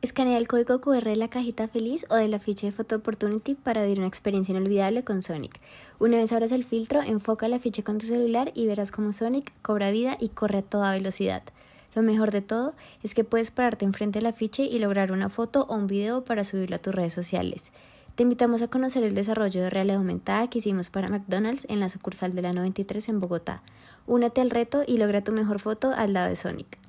Escanea el código QR de la cajita feliz o del afiche de Photo Opportunity para vivir una experiencia inolvidable con Sonic. Una vez abras el filtro, enfoca el afiche con tu celular y verás cómo Sonic cobra vida y corre a toda velocidad. Lo mejor de todo es que puedes pararte enfrente del afiche y lograr una foto o un video para subirlo a tus redes sociales. Te invitamos a conocer el desarrollo de realidad aumentada que hicimos para McDonald's en la sucursal de la 93 en Bogotá. Únete al reto y logra tu mejor foto al lado de Sonic.